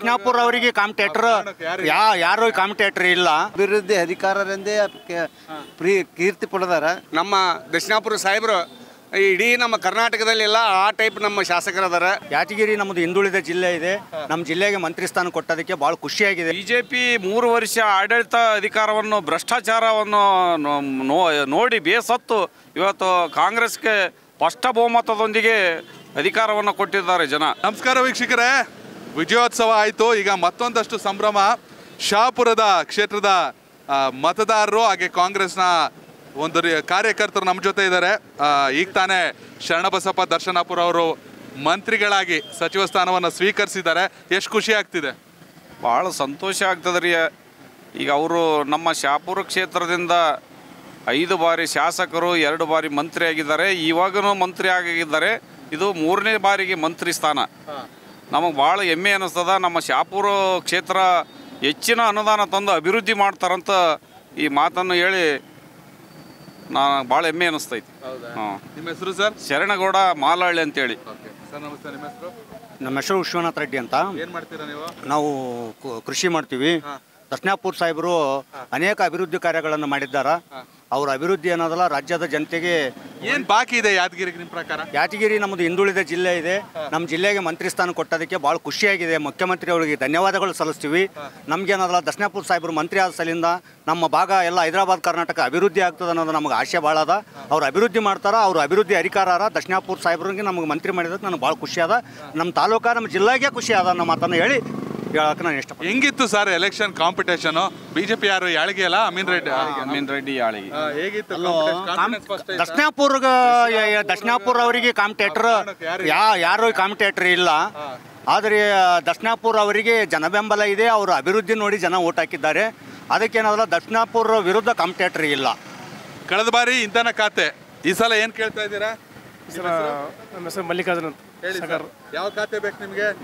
ಕೃಷ್ಣಾಪುರ ಅವರಿಗೆ ಕಾಂಪಿಟೇಟರ್ ಯಾ ಯಾರು ಕಾಂಪಿಟೇಟರ್ ಇಲ್ಲ ಅಭಿವೃದ್ಧಿ ಅಧಿಕಾರರೆಂದೇ ಕೀರ್ತಿ ಪಡೆದಾರ ನಮ್ಮ ದಕ್ಷಿಣಾಪುರ ಸಾಹೇಬರು ಇಡೀ ನಮ್ಮ ಕರ್ನಾಟಕದಲ್ಲಿ ಎಲ್ಲ ಆ ಟೈಪ್ ನಮ್ಮ ಶಾಸಕರದಾರ ಯಾದಗಿರಿ ನಮ್ಮದು ಹಿಂದುಳಿದ ಜಿಲ್ಲೆ ಇದೆ ನಮ್ಮ ಜಿಲ್ಲೆಗೆ ಮಂತ್ರಿ ಸ್ಥಾನ ಕೊಟ್ಟದಕ್ಕೆ ಬಹಳ ಖುಷಿಯಾಗಿದೆ ಬಿಜೆಪಿ ಮೂರು ವರ್ಷ ಆಡಳಿತ ಅಧಿಕಾರವನ್ನು ಭ್ರಷ್ಟಾಚಾರವನ್ನು ನೋಡಿ ಬೇಸತ್ತು ಇವತ್ತು ಕಾಂಗ್ರೆಸ್ಗೆ ಸ್ಪಷ್ಟ ಬಹುಮತದೊಂದಿಗೆ ಅಧಿಕಾರವನ್ನು ಕೊಟ್ಟಿದ್ದಾರೆ ಜನ ನಮಸ್ಕಾರ ವೀಕ್ಷಕರೇ ವಿಜಯೋತ್ಸವ ಆಯಿತು ಈಗ ಮತ್ತೊಂದಷ್ಟು ಸಂಭ್ರಮ ಶಾಪುರದ ಕ್ಷೇತ್ರದ ಮತದಾರರು ಹಾಗೆ ಕಾಂಗ್ರೆಸ್ನ ಒಂದು ಕಾರ್ಯಕರ್ತರು ನಮ್ಮ ಜೊತೆ ಇದ್ದಾರೆ ಈಗ ತಾನೇ ಶರಣಬಸಪ್ಪ ದರ್ಶನಾಪುರ ಅವರು ಮಂತ್ರಿಗಳಾಗಿ ಸಚಿವ ಸ್ಥಾನವನ್ನು ಸ್ವೀಕರಿಸಿದ್ದಾರೆ ಎಷ್ಟು ಖುಷಿ ಆಗ್ತಿದೆ ಭಾಳ ಸಂತೋಷ ಆಗ್ತದೆ ರೀ ಈಗ ಅವರು ನಮ್ಮ ಶಾಪುರ ಕ್ಷೇತ್ರದಿಂದ ಐದು ಬಾರಿ ಶಾಸಕರು ಎರಡು ಬಾರಿ ಮಂತ್ರಿ ಆಗಿದ್ದಾರೆ ಇವಾಗೂ ಮಂತ್ರಿ ಆಗಿದ್ದಾರೆ ಇದು ಮೂರನೇ ಬಾರಿಗೆ ಮಂತ್ರಿ ಸ್ಥಾನ ನಮಗೆ ಭಾಳ ಹೆಮ್ಮೆ ಅನ್ನಿಸ್ತದ ನಮ್ಮ ಶಾಪುರ ಕ್ಷೇತ್ರ ಹೆಚ್ಚಿನ ಅನುದಾನ ತಂದು ಅಭಿವೃದ್ಧಿ ಮಾಡ್ತಾರಂತ ಈ ಮಾತನ್ನು ಹೇಳಿ ನಾನು ಭಾಳ ಹೆಮ್ಮೆ ಅನ್ನಿಸ್ತೈತಿ ನಿಮ್ಮ ಹೆಸರು ಸರ್ ಶರಣಗೌಡ ಮಾಲಹಳ್ಳಿ ಅಂತೇಳಿ ಸರ್ ನಮಸ್ತೆ ನಿಮ್ಮ ಹೆಸರು ನಮ್ಮ ಹೆಸರು ವಿಶ್ವನಾಥ್ ರೆಡ್ಡಿ ಅಂತ ಏನು ಮಾಡ್ತೀರಾ ನೀವು ನಾವು ಕೃಷಿ ಮಾಡ್ತೀವಿ ದಕ್ಷಿಣಾಪುರ್ ಸಾಹೇಬರು ಅನೇಕ ಅಭಿವೃದ್ಧಿ ಕಾರ್ಯಗಳನ್ನು ಮಾಡಿದ್ದಾರೆ ಅವರ ಅಭಿವೃದ್ಧಿ ಏನದಲ್ಲ ರಾಜ್ಯದ ಜನತೆಗೆ ಏನ್ ಬಾಕಿ ಇದೆ ಯಾದಗಿರಿ ನಿಮ್ಮ ಪ್ರಕಾರ ಯಾದಗಿರಿ ನಮ್ಮದು ಹಿಂದುಳಿದ ಜಿಲ್ಲೆ ಇದೆ ನಮ್ಮ ಜಿಲ್ಲೆಗೆ ಮಂತ್ರಿ ಸ್ಥಾನ ಕೊಟ್ಟದಕ್ಕೆ ಭಾಳ ಖುಷಿಯಾಗಿದೆ ಮುಖ್ಯಮಂತ್ರಿ ಅವರಿಗೆ ಧನ್ಯವಾದಗಳು ಸಲ್ಲಿಸ್ತೀವಿ ನಮ್ಗೆ ಏನದಲ್ಲ ದಶನಾಪುರ ಸಾಹೇಬರು ಮಂತ್ರಿ ಆದ ಸಲಿಂದ ನಮ್ಮ ಭಾಗ ಎಲ್ಲ ಹೈದರಾಬಾದ್ ಕರ್ನಾಟಕ ಅಭಿವೃದ್ಧಿ ಆಗ್ತದೆ ಅನ್ನೋದು ನಮ್ಗೆ ಆಶೆ ಭಾಳ ಅದ ಅವ್ರು ಅಭಿವೃದ್ಧಿ ಮಾಡ್ತಾರ ಅವ್ರ ಅಭಿವೃದ್ಧಿ ಅಧಿಕಾರ ದಶನಾಪುರ ಸಾಹೇಬ್ರಿಗೆ ನಮ್ಗೆ ಮಂತ್ರಿ ಮಾಡಿದಕ್ಕೆ ನಮ್ಗೆ ಭಾಳ ಖುಷಿ ಅದ ನಮ್ಮ ತಾಲೂಕ ನಮ್ಮ ಜಿಲ್ಲೆಗೆ ಖುಷಿ ಅದ ನಮ್ಮ ಮಾತನ್ನು ಹೇಳಿ ಹೇಳಕ್ಕೆ ನಾನು ಇಷ್ಟ ಹೆಂಗಿತ್ತು ಸರ್ ಎಲೆಕ್ಷನ್ ಕಾಂಪಿಟೇಷನ್ ಬಿಜೆಪಿ ಯಾರು ಯಾಳಿಗೆ ಅಲ್ಲ ಅಮೀನ್ ರೆಡ್ಡಿ ಅಮೀನ್ ರೆಡ್ಡಿ ಯಾಳಿಗೆ ಹೇಗಿತ್ತು ದಕ್ಷಿಣಾಪುರ ದಕ್ಷಿಣಾಪುರ ಅವರಿಗೆ ಕಾಂಪಿಟೇಟರ್ ಯಾರು ಕಾಂಪಿಟೇಟರ್ ಇಲ್ಲ ಆದರೆ ದಕ್ಷಿಣಾಪುರ ಅವರಿಗೆ ಜನ ಬೆಂಬಲ ಇದೆ ಅವರು ಅಭಿವೃದ್ಧಿ ನೋಡಿ ಜನ ಓಟ್ ಹಾಕಿದ್ದಾರೆ ಅದಕ್ಕೇನಾದ್ರೂ ದಕ್ಷಿಣಾಪುರ ವಿರುದ್ಧ ಕಾಂಪಿಟೇಟರ್ ಇಲ್ಲ ಕಳೆದ ಬಾರಿ ಇಂಧನ ಖಾತೆ ಈ ಸಲ ಏನು ಕೇಳ್ತಾ ಇದ್ದೀರಾ ನಮ್ಮ ಹೆಸರು ಮಲ್ಲಿಕಾರ್ಜುನ್ ಅಂತ ಯಾವ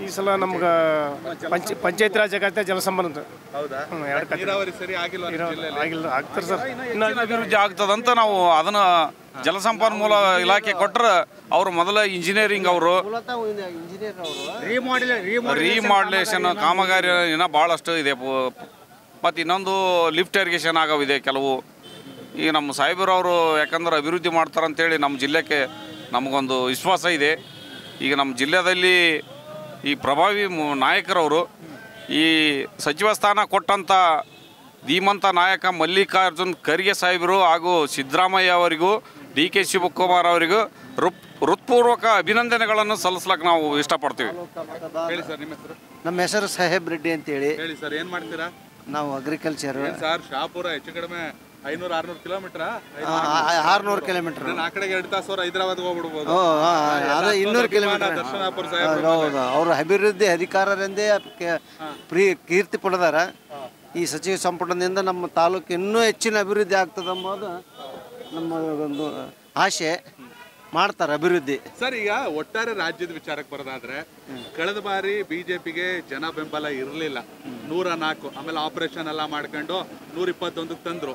ಈ ಸಲ ನಮ್ಗ ಪಂಚಾಯತ್ ರಾಜ್ ಖಾತೆ ಜಲಸಂಪನ್ಮೂಲ ಹೌದಾ ನೀರಾವರಿ ಸರಿ ಸರ್ ಇನ್ನು ಅಭಿವೃದ್ಧಿ ಆಗ್ತದಂತ ನಾವು ಅದನ್ನ ಜಲಸಂಪನ್ಮೂಲ ಇಲಾಖೆ ಕೊಟ್ಟರೆ ಅವರು ಮೊದಲ ಇಂಜಿನಿಯರಿಂಗ್ ಅವರು ರೀಮಾಡಲೇಷನ್ ಕಾಮಗಾರಿ ಇನ್ನ ಬಹಳಷ್ಟು ಇದೆ ಮತ್ತೆ ಇನ್ನೊಂದು ಲಿಫ್ಟ್ ಇರಿಗೇಷನ್ ಆಗವಿದೆ ಕೆಲವು ಈಗ ನಮ್ಮ ಅವರು ಯಾಕಂದ್ರೆ ಅಭಿವೃದ್ಧಿ ಮಾಡ್ತಾರಂತೇಳಿ ನಮ್ಮ ಜಿಲ್ಲೆಗೆ ನಮಗೊಂದು ವಿಶ್ವಾಸ ಇದೆ ಈಗ ನಮ್ಮ ಜಿಲ್ಲೆಯಲ್ಲಿ ಈ ಪ್ರಭಾವಿ ನಾಯಕರವರು ಈ ಸಚಿವ ಸ್ಥಾನ ಕೊಟ್ಟಂಥ ಧೀಮಂತ ನಾಯಕ ಮಲ್ಲಿಕಾರ್ಜುನ್ ಖರ್ಗೆ ಸಾಹೇಬರು ಹಾಗೂ ಸಿದ್ದರಾಮಯ್ಯ ಅವರಿಗೂ ಡಿ ಕೆ ಶಿವಕುಮಾರ್ ಅವರಿಗೂ ಋಪ್ ಹೃತ್ಪೂರ್ವಕ ಅಭಿನಂದನೆಗಳನ್ನು ಸಲ್ಲಿಸ್ಲಕ್ಕೆ ನಾವು ಇಷ್ಟಪಡ್ತೀವಿ ನಮ್ಮ ಹೆಸರು ಸಾಹೇಬ್ ರೆಡ್ಡಿ ಅಂತೇಳಿ ಹೇಳಿ ಸರ್ ಏನು ಮಾಡ್ತೀರಾ ನಾವು ಅಗ್ರಿಕಲ್ಚರ್ ಸರ್ ಶಾಪುರ ಹೆಚ್ಚು ಕಡಿಮೆ ಐನೂರು ಆರ್ನೂರು ಕಿಲೋಮೀಟರ್ ಆರ್ನೂರು ಕಿಲೋಮೀಟರ್ ಆ ಕಡೆಗೆ ಎರಡು ತಾಸು ಅವ್ರು ಹೈದರಾಬಾದ್ ಹೋಗ್ಬಿಡ್ಬೋದು ಇನ್ನೂರು ಕಿಲೋಮೀಟರ್ ದರ್ಶನಾಪುರ ಹೌದು ಅಭಿವೃದ್ಧಿ ಅಧಿಕಾರರೆಂದೇ ಪ್ರೀ ಕೀರ್ತಿ ಪಡೆದಾರ ಈ ಸಚಿವ ಸಂಪುಟದಿಂದ ನಮ್ಮ ತಾಲೂಕು ಇನ್ನೂ ಹೆಚ್ಚಿನ ಅಭಿವೃದ್ಧಿ ಆಗ್ತದೆ ಅನ್ನೋದು ನಮ್ಮ ಒಂದು ಆಶೆ ಮಾಡ್ತಾರೆ ಅಭಿವೃದ್ಧಿ ಸರ್ ಈಗ ಒಟ್ಟಾರೆ ರಾಜ್ಯದ ವಿಚಾರಕ್ಕೆ ಬರೋದಾದ್ರೆ ಕಳೆದ ಬಾರಿ ಬಿಜೆಪಿಗೆ ಜನ ಬೆಂಬಲ ಇರಲಿಲ್ಲ ನೂರ ನಾಲ್ಕು ಆಮೇಲೆ ಆಪರೇಷನ್ ಎಲ್ಲ ಮಾಡ್ಕೊಂಡು ನೂರ ಇಪ್ಪತ್ತೊಂದಕ್ಕೆ ತಂದ್ರು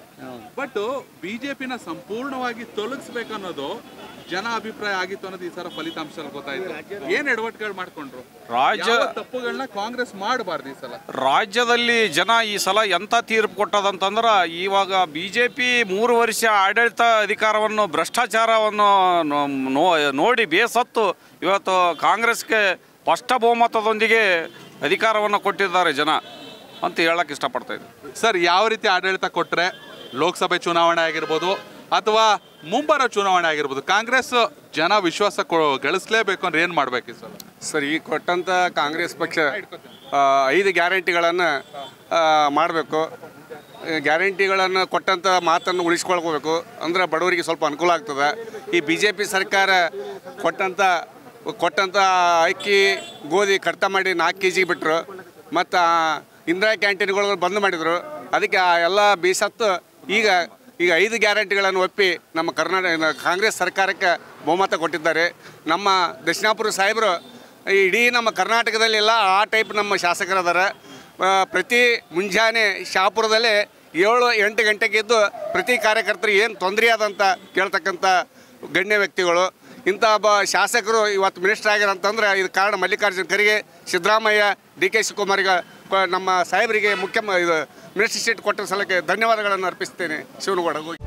ಬಟ್ ಬಿಜೆಪಿನ ಸಂಪೂರ್ಣವಾಗಿ ತೊಲಗಿಸ್ಬೇಕನ್ನೋದು ಜನ ಅಭಿಪ್ರಾಯ ಆಗಿತ್ತು ಅನ್ನೋದು ಈ ಸಲ ಫಲಿತಾಂಶ ಗೊತ್ತಾಯ್ತು ಏನ್ ಎಡವಟ್ಗಳು ಮಾಡ್ಕೊಂಡ್ರು ರಾಜ್ಯ ತಪ್ಪುಗಳನ್ನ ಕಾಂಗ್ರೆಸ್ ಮಾಡಬಾರ್ದು ಈ ಸಲ ರಾಜ್ಯದಲ್ಲಿ ಜನ ಈ ಸಲ ಎಂತ ತೀರ್ಪು ಕೊಟ್ಟದಂತಂದ್ರ ಇವಾಗ ಬಿಜೆಪಿ ಮೂರು ವರ್ಷ ಆಡಳಿತ ಅಧಿಕಾರವನ್ನು ಭ್ರಷ್ಟಾಚಾರವನ್ನು ನೋಡಿ ಬೇಸತ್ತು ಇವತ್ತು ಕಾಂಗ್ರೆಸ್ಗೆ ಸ್ಪಷ್ಟ ಬಹುಮತದೊಂದಿಗೆ ಅಧಿಕಾರವನ್ನು ಕೊಟ್ಟಿದ್ದಾರೆ ಜನ ಅಂತ ಹೇಳೋಕೆ ಇಷ್ಟಪಡ್ತಾ ಇದ್ದೀನಿ ಸರ್ ಯಾವ ರೀತಿ ಆಡಳಿತ ಕೊಟ್ಟರೆ ಲೋಕಸಭೆ ಚುನಾವಣೆ ಆಗಿರ್ಬೋದು ಅಥವಾ ಮುಂಬರೋ ಚುನಾವಣೆ ಆಗಿರ್ಬೋದು ಕಾಂಗ್ರೆಸ್ ಜನ ವಿಶ್ವಾಸ ಗಳಿಸಲೇಬೇಕು ಅಂದ್ರೆ ಏನು ಮಾಡಬೇಕು ಸರ್ ಸರ್ ಈ ಕೊಟ್ಟಂಥ ಕಾಂಗ್ರೆಸ್ ಪಕ್ಷ ಐದು ಗ್ಯಾರಂಟಿಗಳನ್ನು ಮಾಡಬೇಕು ಗ್ಯಾರಂಟಿಗಳನ್ನು ಕೊಟ್ಟಂಥ ಮಾತನ್ನು ಉಳಿಸ್ಕೊಳ್ಕೋಬೇಕು ಅಂದರೆ ಬಡವರಿಗೆ ಸ್ವಲ್ಪ ಅನುಕೂಲ ಆಗ್ತದೆ ಈ ಬಿ ಜೆ ಪಿ ಸರ್ಕಾರ ಕೊಟ್ಟಂಥ ಕೊಟ್ಟಂಥ ಅಕ್ಕಿ ಗೋಧಿ ಕಡಿತ ಮಾಡಿ ನಾಲ್ಕು ಕೆ ಜಿ ಬಿಟ್ಟರು ಮತ್ತು ಇಂದಿರಾ ಕ್ಯಾಂಟೀನ್ಗಳು ಬಂದ್ ಮಾಡಿದರು ಅದಕ್ಕೆ ಆ ಎಲ್ಲ ಬೀಸತ್ತು ಈಗ ಈಗ ಐದು ಗ್ಯಾರಂಟಿಗಳನ್ನು ಒಪ್ಪಿ ನಮ್ಮ ಕರ್ನಾಟಕ ಕಾಂಗ್ರೆಸ್ ಸರ್ಕಾರಕ್ಕೆ ಬಹುಮತ ಕೊಟ್ಟಿದ್ದಾರೆ ನಮ್ಮ ದಕ್ಷಿಣಾಪುರ ಸಾಹೇಬರು ಇಡೀ ನಮ್ಮ ಎಲ್ಲ ಆ ಟೈಪ್ ನಮ್ಮ ಶಾಸಕರದಾರ ಪ್ರತಿ ಮುಂಜಾನೆ ಶಾಪುರದಲ್ಲಿ ಏಳು ಎಂಟು ಗಂಟೆಗಿದ್ದು ಪ್ರತಿ ಕಾರ್ಯಕರ್ತರು ಏನು ತೊಂದರೆ ಆದಂತ ಕೇಳ್ತಕ್ಕಂಥ ಗಣ್ಯ ವ್ಯಕ್ತಿಗಳು ಇಂಥ ಒಬ್ಬ ಶಾಸಕರು ಇವತ್ತು ಮಿನಿಸ್ಟರ್ ಆಗಿರೋಂತಂದ್ರೆ ಅಂತಂದ್ರೆ ಇದು ಕಾರಣ ಮಲ್ಲಿಕಾರ್ಜುನ ಖರ್ಗೆ ಸಿದ್ದರಾಮಯ್ಯ ಡಿ ಕೆ ಶಿವಕುಮಾರ್ಗೆ ನಮ್ಮ ಸಾಹೇಬರಿಗೆ ಮುಖ್ಯ ಇದು ಮಿನಿಸ್ಟರ್ ಸೀಟ್ ಕೊಟ್ಟ ಸಲಕ್ಕೆ ಧನ್ಯವಾದಗಳನ್ನು ಅರ್ಪಿಸ್ತೇನೆ ಶಿವನಗೌಡ